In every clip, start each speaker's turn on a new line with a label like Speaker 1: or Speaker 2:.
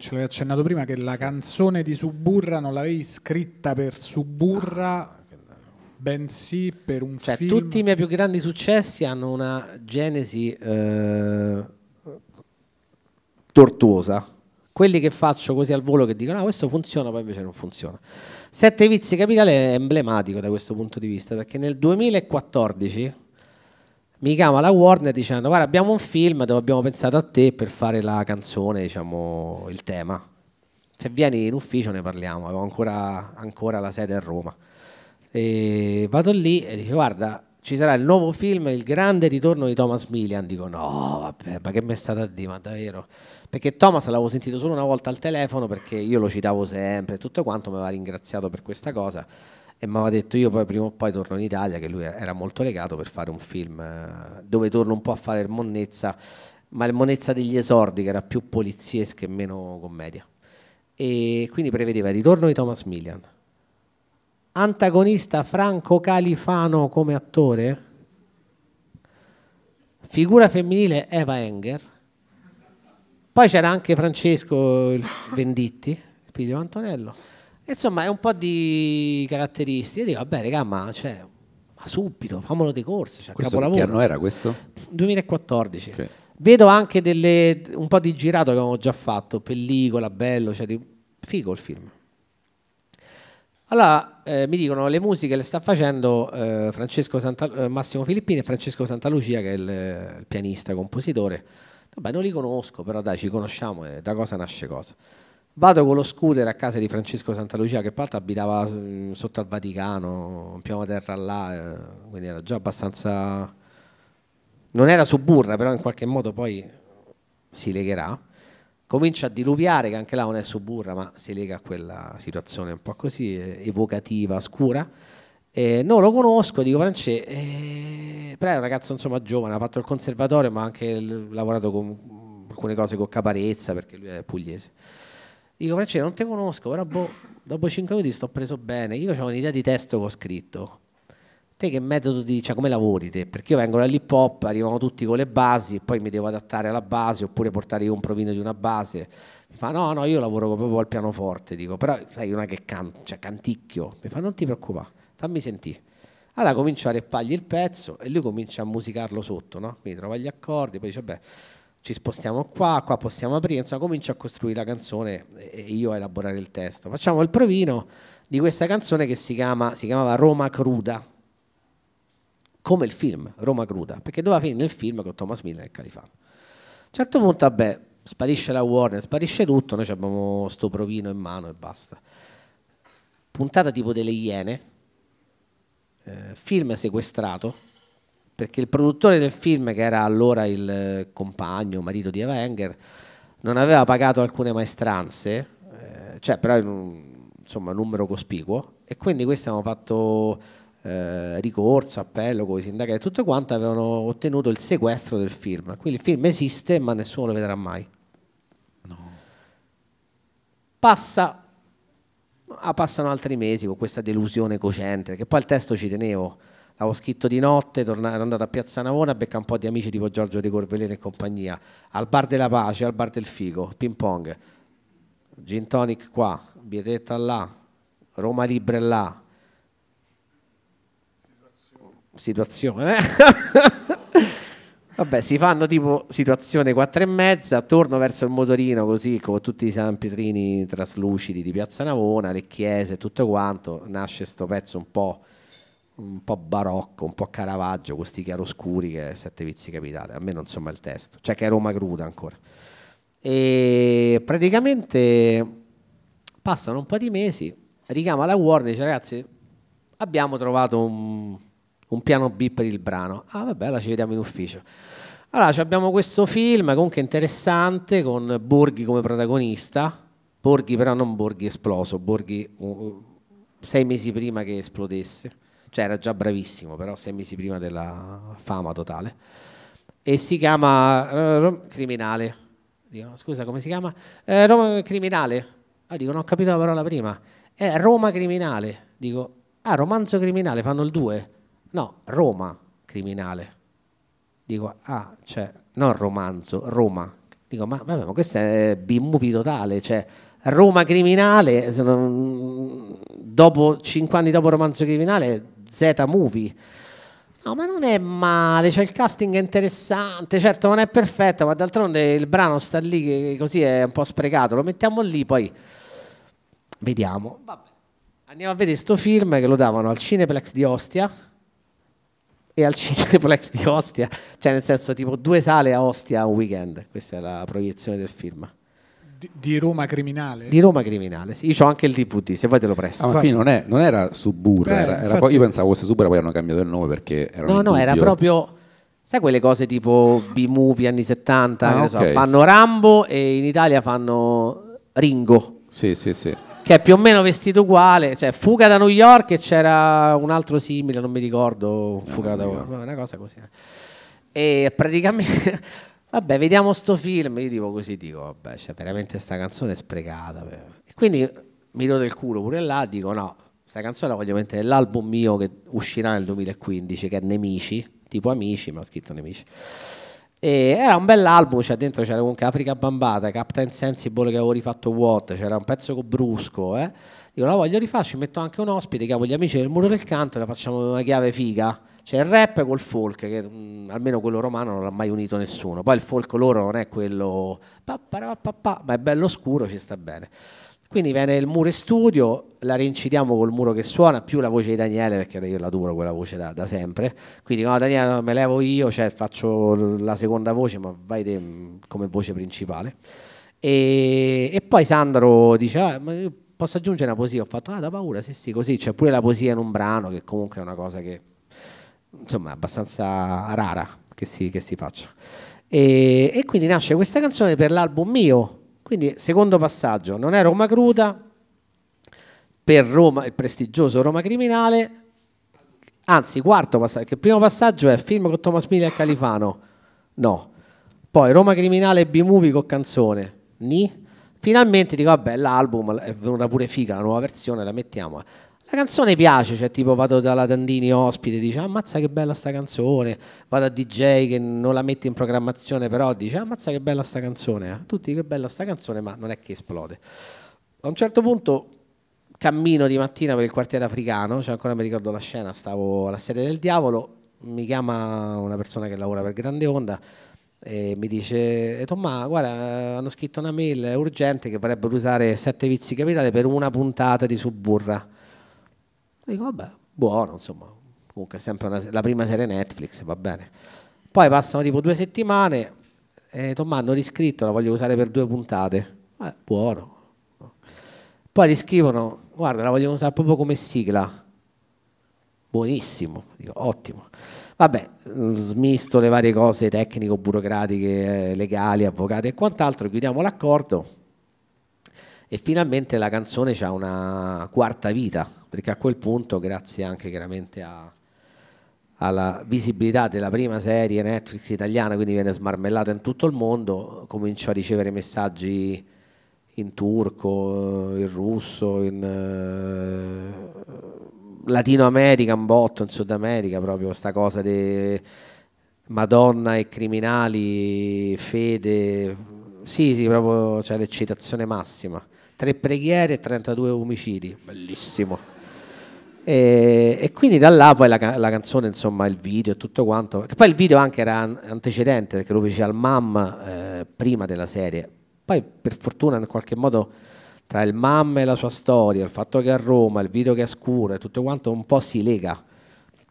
Speaker 1: ce l'hai accennato prima che la canzone di Suburra non l'avevi scritta per Suburra, ah, bensì per un cioè, film. Tutti i miei più grandi successi hanno una genesi eh, tortuosa. Quelli che faccio così al volo che dicono ah, questo funziona, poi invece non funziona. Sette Vizi Capitale è emblematico da questo punto di vista perché nel 2014 mi chiama la Warner dicendo guarda abbiamo un film dove abbiamo pensato a te per fare la canzone, diciamo il tema. Se vieni in ufficio ne parliamo, avevo ancora, ancora la sede a Roma. E vado lì e dice guarda ci sarà il nuovo film Il grande ritorno di Thomas Millian. Dico no, vabbè, ma che mi è stata a dire, ma davvero? Perché Thomas l'avevo sentito solo una volta al telefono perché io lo citavo sempre e tutto quanto, mi aveva ringraziato per questa cosa e mi aveva detto io poi prima o poi torno in Italia, che lui era molto legato per fare un film eh, dove torno un po' a fare il monnezza, ma il monnezza degli esordi che era più poliziesca e meno commedia. E quindi prevedeva il ritorno di Thomas Millian, antagonista Franco Califano come attore, figura femminile Eva Enger, poi c'era anche Francesco Venditti, figlio di Antonello Insomma, è un po' di caratteristiche. Io dico, vabbè, regà, ma, cioè, ma subito, fammelo dei corsi. Cioè, questo capolavoro. che anno era questo? 2014. Okay. Vedo anche delle, un po' di girato che avevo già fatto, pellicola, bello, cioè, di, figo il film. Allora eh, mi dicono le musiche le sta facendo eh, Santa, eh, Massimo Filippini e Francesco Santalucia che è il, il pianista, compositore. Vabbè, non li conosco, però dai, ci conosciamo e da cosa nasce cosa. Vado con lo scooter a casa di Francesco Santa Lucia, che peraltro abitava mm, sotto al Vaticano, in piano terra là, eh, quindi era già abbastanza... Non era suburra, però in qualche modo poi si legherà. Comincia a diluviare, che anche là non è suburra, ma si lega a quella situazione un po' così eh, evocativa, scura. Eh, non lo conosco, dico Francesco, eh, però è un ragazzo insomma giovane, ha fatto il conservatorio, ma ha anche lavorato con alcune cose con Caparezza, perché lui è pugliese. Dico, Francesco, non ti conosco, però boh, dopo 5 minuti sto preso bene. Io ho un'idea di testo che ho scritto. Te che metodo di, cioè come lavori te? Perché io vengo dall'hip hop, arrivano tutti con le basi e poi mi devo adattare alla base oppure portare io un provino di una base. Mi fa no, no, io lavoro proprio al pianoforte, dico, però sai, non è che can- cioè, canticchio. Mi fa non ti preoccupare, fammi sentire. Allora comincio a reppargli il pezzo e lui comincia a musicarlo sotto, no? Quindi trova gli accordi, poi dice, beh, ci spostiamo qua, qua possiamo aprire, insomma comincio a costruire la canzone e io a elaborare il testo. Facciamo il provino di questa canzone che si, chiama, si chiamava Roma cruda, come il film Roma cruda, perché doveva finire il film con Thomas Miller e Califano. A un certo punto, vabbè, sparisce la Warner, sparisce tutto, noi abbiamo sto provino in mano e basta. Puntata tipo delle Iene, eh, film sequestrato, perché il produttore del film, che era allora il eh, compagno, marito di Eva Enger, non aveva pagato alcune maestranze, eh, cioè però in un insomma, numero cospicuo, e quindi questi hanno fatto eh, ricorso, appello con i sindacati e tutto quanto, avevano ottenuto il sequestro del film. Quindi il film esiste, ma nessuno lo vedrà mai. No. Passa, ah, passano altri mesi con questa delusione cocente, che poi il testo ci tenevo avevo scritto di notte, tornato, ero andato a Piazza Navona a beccare un po' di amici tipo Giorgio De Corvelene e compagnia, al bar della pace, al bar del figo, ping pong, gin tonic qua, birretta là, Roma Libre là. Situazione. Eh? situazione. Vabbè, si fanno tipo situazione 4 e mezza, torno verso il motorino così con tutti i San Pietrini traslucidi di Piazza Navona, le chiese tutto quanto, nasce questo pezzo un po' un po' barocco, un po' Caravaggio, questi chiaroscuri che sette vizi capitale, almeno insomma il testo, cioè che è Roma cruda ancora. E praticamente passano un po' di mesi, richiama la Warner e dice ragazzi abbiamo trovato un, un, piano B per il brano, ah vabbè la ci vediamo in ufficio. Allora abbiamo questo film comunque interessante con Borghi come protagonista, Borghi però non Borghi esploso, Borghi uh, uh, sei mesi prima che esplodesse cioè era già bravissimo, però sei mesi prima della fama totale. E si chiama eh, Roma Criminale. Dico, scusa, come si chiama? Eh, Roma Criminale. Ah, dico, non ho capito la parola prima. È eh, Roma Criminale. Dico, ah, romanzo criminale, fanno il 2. No, Roma Criminale. Dico, ah, cioè, non romanzo, Roma. Dico, ma, vabbè, ma questo è B-movie totale, cioè... Roma criminale, sono, dopo, 5 anni dopo romanzo criminale, Z-Movie. No, ma non è male, cioè il casting è interessante, certo non è perfetto, ma d'altronde il brano sta lì che così è un po' sprecato, lo mettiamo lì poi vediamo. Vabbè. Andiamo a vedere questo film che lo davano al Cineplex di Ostia e al Cineplex di Ostia, cioè nel senso tipo due sale a Ostia un weekend, questa è la proiezione del film. Di, Roma Criminale? Di Roma Criminale, sì. Io ho anche il DVD, se vuoi te lo presto. Ah, ma qui non, è, non era Suburra, eh, era, era poi, io pensavo fosse Suburra, poi hanno cambiato il nome perché era No, no, era proprio... Sai quelle cose tipo B-movie anni 70, ah, okay. so, fanno Rambo e in Italia fanno Ringo. Sì, sì, sì. Che è più o meno vestito uguale, cioè Fuga da New York e c'era un altro simile, non mi ricordo, eh, Fuga no, da New York, una cosa così. Eh. E praticamente Vabbè, vediamo sto film. Io dico così, dico, vabbè, cioè, veramente sta canzone è sprecata. E quindi mi do del culo pure là, dico no, questa canzone la voglio mettere nell'album mio che uscirà nel 2015, che è Nemici, tipo Amici, ma ho scritto Nemici. E era un bell'album, cioè dentro c'era comunque Africa Bambata, Captain Sensible che avevo rifatto What, c'era un pezzo con Brusco, eh. Dico la voglio rifare, ci metto anche un ospite che ha gli amici del muro del canto, e la facciamo una chiave figa. C'è il rap col folk, che mh, mm, almeno quello romano non l'ha mai unito nessuno. Poi il folk loro non è quello, pa, pa, pa, ma è bello scuro, ci sta bene. Quindi viene il muro in studio, la rincidiamo col muro che suona, più la voce di Daniele, perché io la duro quella voce da, da sempre. Quindi no, Daniele me levo io, cioè faccio la seconda voce, ma vai te, mm, come voce principale. E, e poi Sandro dice, ah, ma posso aggiungere una poesia? Ho fatto, ah da paura, sì sì, così, c'è pure la poesia in un brano, che comunque è una cosa che insomma abbastanza rara che si, che si faccia. E, e, quindi nasce questa canzone per l'album mio, quindi secondo passaggio, non è Roma cruda, per Roma, il prestigioso Roma criminale, anzi quarto passaggio, che il primo passaggio è film con Thomas Miller e Califano, no, poi Roma criminale e B-movie con canzone, ni, finalmente dico vabbè l'album è venuta pure figa, la nuova versione, la mettiamo. La canzone piace, cioè tipo vado dalla Dandini ospite, dice ammazza che bella sta canzone, vado a DJ che non la mette in programmazione però dice ammazza che bella sta canzone, a ah, tutti che bella sta canzone ma non è che esplode. A un certo punto cammino di mattina per il quartiere africano, cioè ancora mi ricordo la scena, stavo alla sede del diavolo, mi chiama una persona che lavora per Grande Onda e mi dice Tommaso guarda hanno scritto una mail urgente che vorrebbero usare Sette Vizi Capitale per una puntata di Suburra Dico, vabbè, buono, insomma, comunque è sempre una, la prima serie Netflix, va bene. Poi passano tipo due settimane, e eh, hanno riscritto, la voglio usare per due puntate. Eh, buono. Poi riscrivono, guarda, la voglio usare proprio come sigla. Buonissimo, dico, ottimo. Vabbè, mm, smisto le varie cose tecnico-burocratiche, eh, legali, avvocati e quant'altro, chiudiamo l'accordo e finalmente la canzone ha una quarta vita, perché a quel punto, grazie anche chiaramente a, alla visibilità della prima serie Netflix italiana, quindi viene smarmellata in tutto il mondo, comincio a ricevere messaggi in turco, eh, in russo, in eh, Latino America, un botto, in Sud America, proprio questa cosa di Madonna e criminali, fede, sì, sì, proprio c'è cioè, l'eccitazione massima. 3 preghiere e 32 omicidi, bellissimo. E, e, quindi da là poi la, la, canzone, insomma, il video, tutto quanto. Che poi il video anche era antecedente perché lo fece al MAM eh, prima della serie. Poi per fortuna in qualche modo tra il MAM e la sua storia, il fatto che è a Roma, il video che è scuro e tutto quanto un po' si lega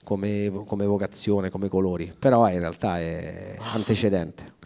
Speaker 1: come, come vocazione, come colori. Però in realtà è antecedente.